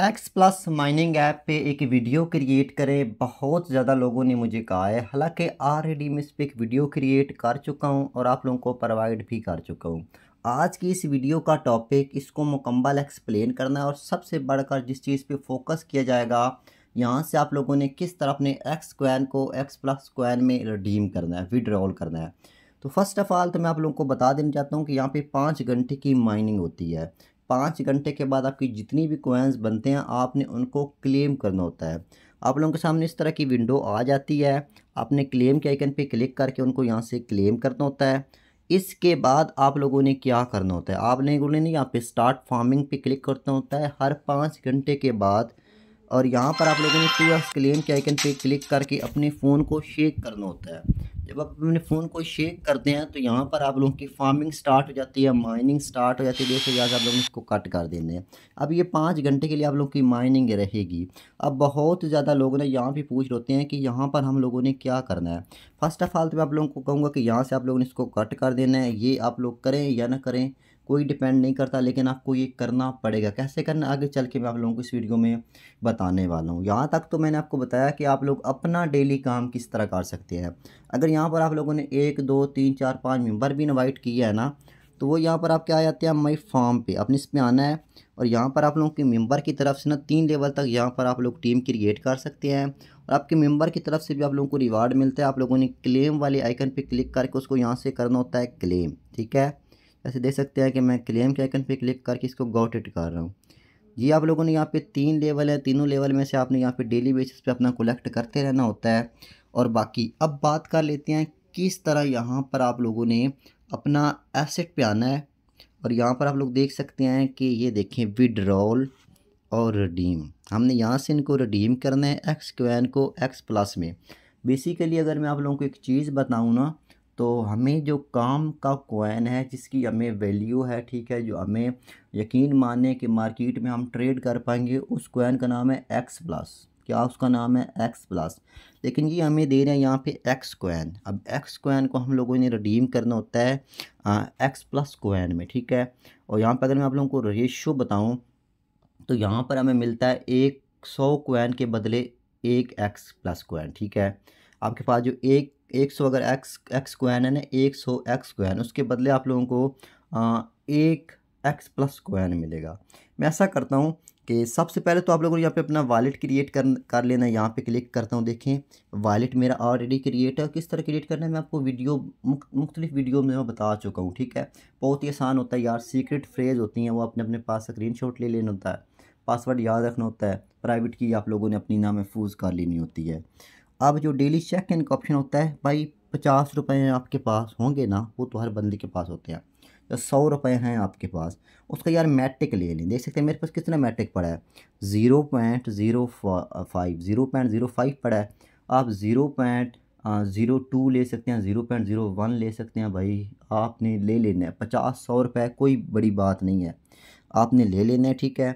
x plus mining app पे एक video create करें बहुत ज़्यादा लोगों ने मुझे कहा है हालांकि ऑलरेडी मैं इस पर एक वीडियो क्रिएट कर चुका हूं और आप लोगों को प्रोवाइड भी कर चुका हूं आज की इस वीडियो का टॉपिक इसको मुकम्मल एक्सप्लेन करना है और सबसे बढ़कर जिस चीज़ पे फोकस किया जाएगा यहाँ से आप लोगों ने किस तरह अपने एक्स स्क्वायर को एक्स प्लस स्क्वायर में रिडीम करना है विड्रॉल करना है तो फर्स्ट ऑफ़ ऑल तो मैं आप लोगों को बता देना चाहता हूँ कि यहाँ पे पाँच घंटे की माइनिंग होती है पाँच घंटे के बाद आपकी जितनी भी कोइंस बनते हैं आपने उनको क्लेम करना होता है आप लोगों के सामने इस तरह की विंडो आ जाती है आपने क्लेम के आइकन पे क्लिक करके उनको यहाँ से क्लेम करना होता है इसके बाद आप लोगों ने क्या करना होता है आप लोगों ने यहाँ पे स्टार्ट फार्मिंग पे क्लिक करना होता है हर पाँच घंटे के बाद और यहाँ पर आप लोगों ने टू क्लेम के आइकन पर क्लिक करके अपने फ़ोन को शेक करना होता है जब आप अपने फ़ोन को शेक करते हैं तो यहाँ पर आप लोगों की फार्मिंग स्टार्ट हो जाती है माइनिंग स्टार्ट हो जाती है देखो यहाँ से आप लोग इसको कट कर देने हैं अब ये पाँच घंटे के लिए आप लोगों की माइनिंग रहेगी अब बहुत ज़्यादा लोगों ने यहाँ भी पूछ होते हैं कि यहाँ पर हम लोगों ने क्या करना है फर्स्ट ऑफ़ ऑल तो मैं आप लोगों को कहूँगा कि यहाँ से आप लोगों ने इसको कट कर देना है ये आप लोग करें या ना करें कोई डिपेंड नहीं करता लेकिन आपको ये करना पड़ेगा कैसे करना आगे चल के मैं आप लोगों को इस वीडियो में बताने वाला हूँ यहाँ तक तो मैंने आपको बताया कि आप लोग अपना डेली काम किस तरह कर सकते हैं अगर यहाँ पर आप लोगों ने एक दो तीन चार पाँच मेम्बर भी इन्वाइट किया है ना तो वो यहाँ पर आप क्या आ जाते हैं माई फॉर्म पे अपने इस पर आना है और यहाँ पर आप लोगों के मेम्बर की तरफ से ना तीन लेवल तक यहाँ पर आप लोग टीम क्रिएट कर सकते हैं और आपके मेंबर की तरफ से भी आप लोगों को रिवार्ड मिलता है आप लोगों ने क्लेम वाले आइकन पे क्लिक करके उसको यहाँ से करना होता है क्लेम ठीक है ऐसे देख सकते हैं कि मैं क्लेम के आइकन पर क्लिक करके इसको गॉट इट कर रहा हूँ जी आप लोगों ने यहाँ पे तीन लेवल है तीनों लेवल में से आपने यहाँ पे डेली बेसिस पे अपना कलेक्ट करते रहना होता है और बाकी अब बात कर लेते हैं किस तरह यहाँ पर आप लोगों ने अपना एसेट पे आना है और यहाँ पर आप लोग देख सकते हैं कि ये देखें विड्रॉल और रिडीम हमने यहाँ से इनको रिडीम करना है एक्स क्वैन को एक्स प्लस में बेसिकली अगर मैं आप लोगों को एक चीज़ बताऊँ ना तो हमें जो काम का कॉइन है जिसकी हमें वैल्यू है ठीक है जो हमें यकीन माने कि मार्केट में हम ट्रेड कर पाएंगे उस कोयन का नाम है एक्स प्लस क्या उसका नाम है एक्स प्लस लेकिन ये हमें दे रहे हैं यहाँ पे एक्स कोइन अब एक्स कोइन को हम लोगों ने रिडीम करना होता है एक्स प्लस कोइन में ठीक है और यहाँ पर अगर मैं आप लोगों को रेशो बताऊँ तो यहाँ पर हमें मिलता है एक सौ के बदले एक एक्स प्लस ठीक है आपके पास जो एक एक सौ अगर एक्स एक्स को एन ना एक सौ एक्स को उसके बदले आप लोगों को आ, एक एक्स प्लस को मिलेगा मैं ऐसा करता हूँ कि सबसे पहले तो आप लोगों को यहाँ पे अपना वॉलेट क्रिएट कर कर लेना है यहाँ पे क्लिक करता हूँ देखें वॉलेट मेरा ऑलरेडी क्रिएट है किस तरह क्रिएट करना है मैं आपको वीडियो मुख, मुख्तलिफ वीडियो में मैं बता चुका हूँ ठीक है बहुत ही आसान होता है यार सीक्रेट फ्रेज होती हैं वो अपने अपने पास स्क्रीन शॉट ले लेना होता है पासवर्ड याद रखना होता है प्राइवेट की आप लोगों ने अपनी नाम महफूज कर लेनी होती है अब जो डेली चेक इन का ऑप्शन होता है भाई पचास रुपये आपके पास होंगे ना वो तो हर बंदे के पास होते हैं या सौ रुपये हैं आपके पास उसका यार मैट्रिक ले लें देख सकते हैं मेरे पास कितना मैट्रिक पड़ा है zero point zero five zero point zero five पड़ा है आप ज़ीरो पॉइंट ज़ीरो टू ले सकते हैं ज़ीरो पॉइंट ज़ीरो वन ले सकते हैं भाई आपने ले लेना है पचास सौ रुपये कोई बड़ी बात नहीं है आपने ले लेना है ठीक है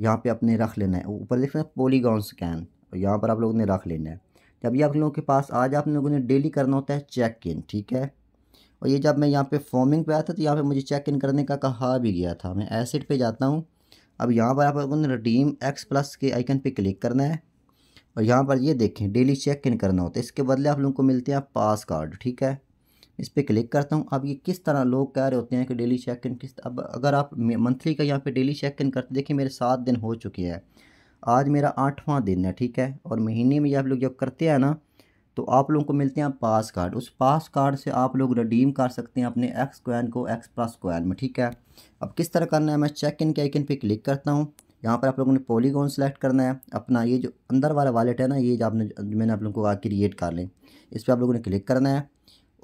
यहाँ पे आपने रख लेना है ऊपर देख सकते हैं पोलीगॉन स्कैन यहाँ पर आप लोगों ने रख लेना है जब ये आप लोगों के पास आ जाए आप लोगों ने डेली करना होता है चेक इन ठीक है और ये जब मैं यहाँ पे फॉर्मिंग पे आया था तो यहाँ पे मुझे चेक इन करने का कहा भी गया था मैं एसिड पे जाता हूँ अब यहाँ पर आप लोगों ने रिडीम एक्स प्लस के आइकन पे क्लिक करना है और यहाँ पर ये देखें डेली चेक इन करना होता है इसके बदले आप लोगों को मिलते हैं पास कार्ड ठीक है इस पर क्लिक करता हूँ अब ये किस तरह लोग कह रहे होते हैं कि डेली चेक इन किस अब अगर आप मंथली का यहाँ पर डेली चेक इन करते देखिए मेरे सात दिन हो चुके हैं आज मेरा आठवां दिन है ठीक है और महीने में आप लोग जब करते हैं ना तो आप लोगों को मिलते हैं पास कार्ड उस पास कार्ड से आप लोग रिडीम कर सकते हैं अपने एक्स क्वैन को एक्स प्लस क्वैन में ठीक है अब किस तरह करना है मैं चेक इन के आइकन पे क्लिक करता हूँ यहाँ पर आप लोगों ने पोलीगॉन सेलेक्ट करना है अपना ये जो अंदर वाला वालेट है ना ये जो आपने मैंने आप लोगों को क्रिएट कर लें इस पर आप लोगों ने क्लिक करना है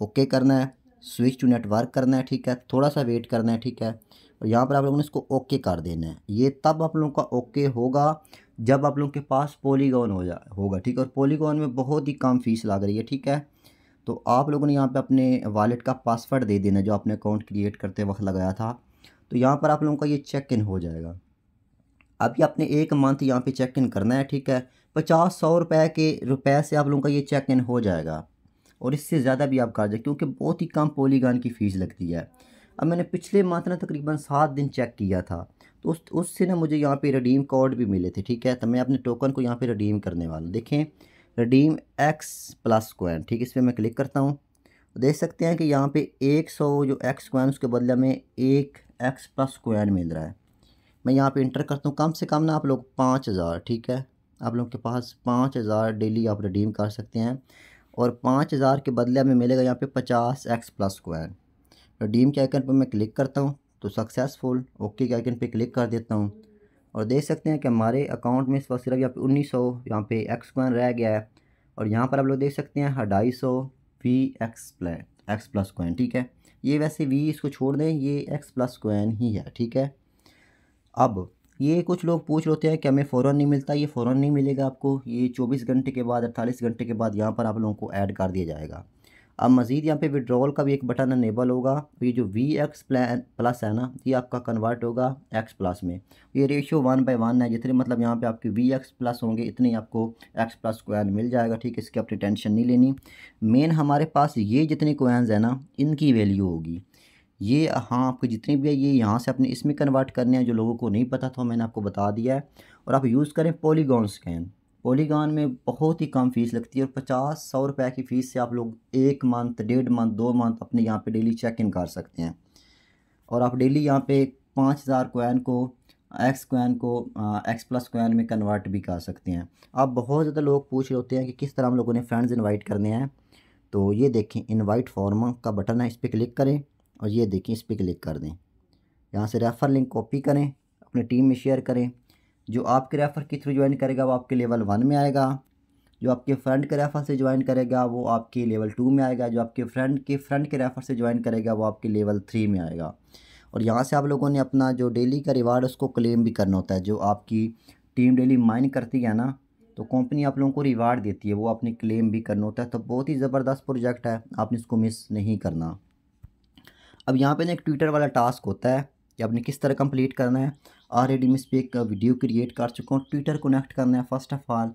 ओके करना है स्विच टू नेटवर्क करना है ठीक है थोड़ा सा वेट करना है ठीक है और यहाँ पर आप लोगों ने इसको ओके कर देना है ये तब आप लोगों का ओके होगा जब आप लोग के पास पॉलीगॉन हो जा होगा ठीक है और पॉलीगॉन में बहुत ही कम फीस लग रही है ठीक है तो आप लोगों ने यहाँ पे अपने वॉलेट का पासवर्ड दे देना जो आपने अकाउंट क्रिएट करते वक्त लगाया था तो यहाँ पर आप लोगों का ये चेक इन हो जाएगा अभी आपने एक मंथ यहाँ पे चेक इन करना है ठीक है पचास सौ रुपये के रुपए से आप लोगों का ये चेक इन हो जाएगा और इससे ज़्यादा भी आप कर जाए क्योंकि बहुत ही कम पोलीगान की फ़ीस लगती है अब मैंने पिछले मंथ ना तकरीबन सात दिन चेक किया था तो उस उससे ना मुझे यहाँ पे रिडीम कोड भी मिले थे ठीक है तो मैं अपने टोकन को यहाँ पे रिडीम करने वाला देखें रिडीम एक्स प्लस कोइन ठीक इस पर मैं क्लिक करता हूँ देख सकते हैं कि यहाँ पे एक सौ जो एक्स कोइन उसके बदले में एक एक्स प्लस कोन मिल रहा है मैं यहाँ पे इंटर करता हूँ कम से कम ना आप लोग पाँच हज़ार ठीक है आप लोग के पास पाँच हज़ार डेली आप रिडीम कर सकते हैं और पाँच हज़ार के बदले में मिलेगा यहाँ पर पचास एक्स प्लस कोन रिडीम के आइकन पर मैं क्लिक करता हूँ तो सक्सेसफुल ओके के आइकन पे क्लिक कर देता हूँ और देख सकते हैं कि हमारे अकाउंट में इस वक्त सिर्फ यहाँ पे उन्नीस सौ यहाँ पे एक्स कॉइन रह गया है और यहाँ पर आप लोग देख सकते हैं ढाई सौ V X plus X plus coin ठीक है ये वैसे वी इसको छोड़ दें ये एक्स प्लस कॉइन ही है ठीक है अब ये कुछ लोग पूछ रहे हैं कि हमें फ़ौरन नहीं मिलता ये फ़ौरन नहीं मिलेगा आपको ये चौबीस घंटे के बाद अड़तालीस घंटे के बाद यहाँ पर आप लोगों को ऐड कर दिया जाएगा अब मज़ीद यहाँ पे विड्रॉल का भी एक बटन अनेबल होगा तो ये जो वी एक्स प्लस है ना ये आपका कन्वर्ट होगा एक्स प्लस में ये रेशियो वन बाई वन है जितने मतलब यहाँ पे आपके वी एक्स प्लस होंगे इतने आपको एक्स प्लस कोयन मिल जाएगा ठीक है इसकी अपनी टेंशन नहीं लेनी मेन हमारे पास ये जितने कोयन्स हैं ना इनकी वैल्यू होगी ये हाँ आपको जितने भी है ये यहाँ से अपने इसमें कन्वर्ट करने हैं जो लोगों को नहीं पता था मैंने आपको बता दिया है और आप यूज़ करें पोलीगॉन स्कैन पॉलीगान में बहुत ही कम फीस लगती है और पचास सौ रुपये की फ़ीस से आप लोग एक मंथ डेढ़ मंथ दो मंथ अपने यहाँ पे डेली चेक इन कर सकते हैं और आप डेली यहाँ पे पाँच हज़ार क्वैन को एक्स क्वैन को एक्स प्लस क्वैन में कन्वर्ट भी कर सकते हैं आप बहुत ज़्यादा लोग पूछ रहे होते हैं कि किस तरह हम लोगों ने फ्रेंड्स इन्वाइट करने हैं तो ये देखें इन्वाइट फॉर्म का बटन है इस पर क्लिक करें और ये देखें इस पर क्लिक कर दें यहाँ से रेफ़र लिंक कॉपी करें अपने टीम में शेयर करें जो आपके रेफ़र के थ्रू ज्वाइन करेगा वो आपके लेवल वन में आएगा जो आपके फ्रेंड के रेफ़र से ज्वाइन करेगा वो आपके लेवल टू में आएगा जो आपके फ्रेंड के फ्रेंड के रेफ़र से ज्वाइन करेगा वो आपके लेवल थ्री में आएगा और यहाँ से आप लोगों ने अपना जो डेली का रिवार्ड उसको क्लेम भी करना होता है जो आपकी टीम डेली माइन करती है ना तो कंपनी आप लोगों को रिवार्ड देती है वो आपने क्लेम भी करना होता है तो बहुत ही ज़बरदस्त प्रोजेक्ट है आपने इसको मिस नहीं करना अब यहाँ पे ना एक ट्विटर वाला टास्क होता है कि आपने किस तरह कंप्लीट करना है ऑलरेडी मैं इस पर एक वीडियो क्रिएट कर चुका हूँ ट्विटर कनेक्ट करना है फर्स्ट ऑफ ऑल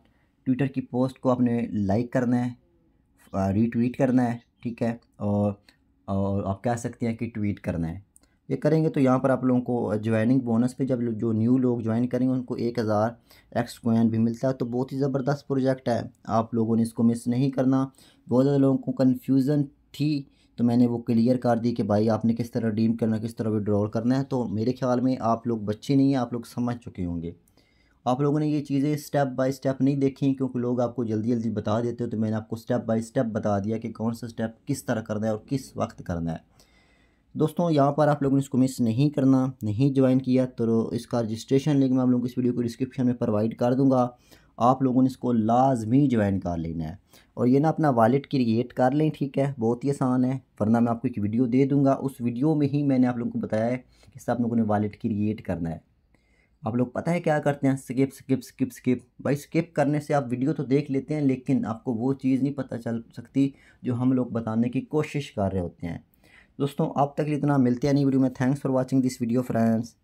ट्विटर की पोस्ट को आपने लाइक करना है रीट्वीट करना है ठीक है और और आप कह सकते हैं कि ट्वीट करना है ये करेंगे तो यहाँ पर आप लोगों को ज्वाइनिंग बोनस पे जब जो न्यू लोग ज्वाइन करेंगे उनको एक हज़ार एक्स कोइन भी मिलता है तो बहुत ही ज़बरदस्त प्रोजेक्ट है आप लोगों ने इसको मिस नहीं करना बहुत ज़्यादा लोगों को कन्फ्यूज़न थी तो मैंने वो क्लियर कर दी कि भाई आपने किस तरह डीम करना किस तरह विड्रॉल करना है तो मेरे ख्याल में आप लोग बच्चे नहीं हैं आप लोग समझ चुके होंगे आप लोगों ने ये चीज़ें स्टेप बाय स्टेप नहीं देखी क्योंकि लोग आपको जल्दी जल्दी बता देते हो तो मैंने आपको स्टेप बाय स्टेप बता दिया कि कौन सा स्टेप किस तरह करना है और किस वक्त करना है दोस्तों यहाँ पर आप लोगों ने इसको मिस नहीं करना नहीं ज्वाइन किया तो इसका रजिस्ट्रेशन लिंक मैं आप लोगों को इस वीडियो को डिस्क्रिप्शन में प्रोवाइड कर दूँगा आप लोगों ने इसको लाजमी ज्वाइन कर लेना है और ये ना अपना वालेट क्रिएट कर लें ठीक है बहुत ही आसान है वरना मैं आपको एक वीडियो दे दूँगा उस वीडियो में ही मैंने आप लोगों को बताया है कि आप लोगों ने वालेट क्रिएट करना है आप लोग पता है क्या करते हैं स्किप स्किप स्किप स्किप भाई स्किप करने से आप वीडियो तो देख लेते हैं लेकिन आपको वो चीज़ नहीं पता चल सकती जो हम लोग बताने की कोशिश कर रहे होते हैं दोस्तों आप तक इतना मिलते हैं नहीं वीडियो में thanks for watching this video friends